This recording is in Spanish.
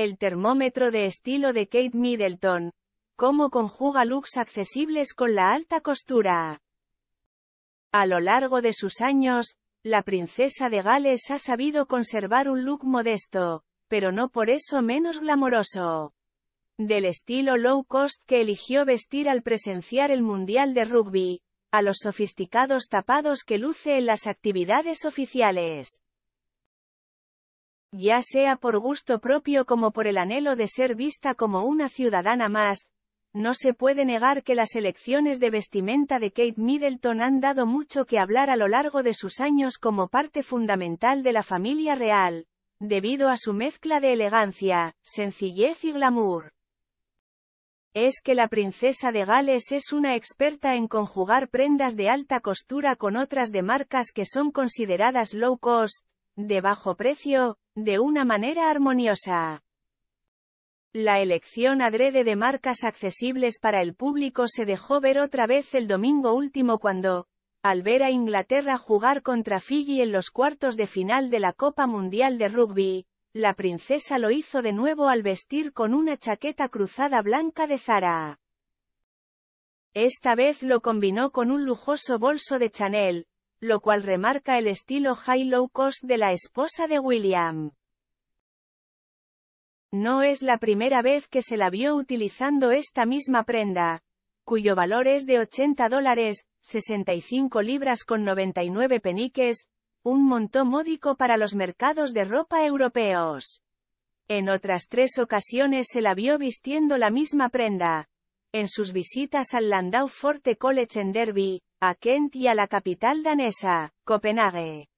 El termómetro de estilo de Kate Middleton. Cómo conjuga looks accesibles con la alta costura. A lo largo de sus años, la princesa de Gales ha sabido conservar un look modesto, pero no por eso menos glamoroso. Del estilo low cost que eligió vestir al presenciar el Mundial de Rugby, a los sofisticados tapados que luce en las actividades oficiales ya sea por gusto propio como por el anhelo de ser vista como una ciudadana más, no se puede negar que las elecciones de vestimenta de Kate Middleton han dado mucho que hablar a lo largo de sus años como parte fundamental de la familia real, debido a su mezcla de elegancia, sencillez y glamour. Es que la princesa de Gales es una experta en conjugar prendas de alta costura con otras de marcas que son consideradas low cost, de bajo precio, de una manera armoniosa. La elección adrede de marcas accesibles para el público se dejó ver otra vez el domingo último cuando, al ver a Inglaterra jugar contra Fiji en los cuartos de final de la Copa Mundial de Rugby, la princesa lo hizo de nuevo al vestir con una chaqueta cruzada blanca de Zara. Esta vez lo combinó con un lujoso bolso de Chanel, lo cual remarca el estilo high-low cost de la esposa de William. No es la primera vez que se la vio utilizando esta misma prenda, cuyo valor es de 80 dólares, 65 libras con 99 peniques, un montón módico para los mercados de ropa europeos. En otras tres ocasiones se la vio vistiendo la misma prenda. En sus visitas al Landau Forte College en Derby, a Kent y a la capital danesa, Copenhague.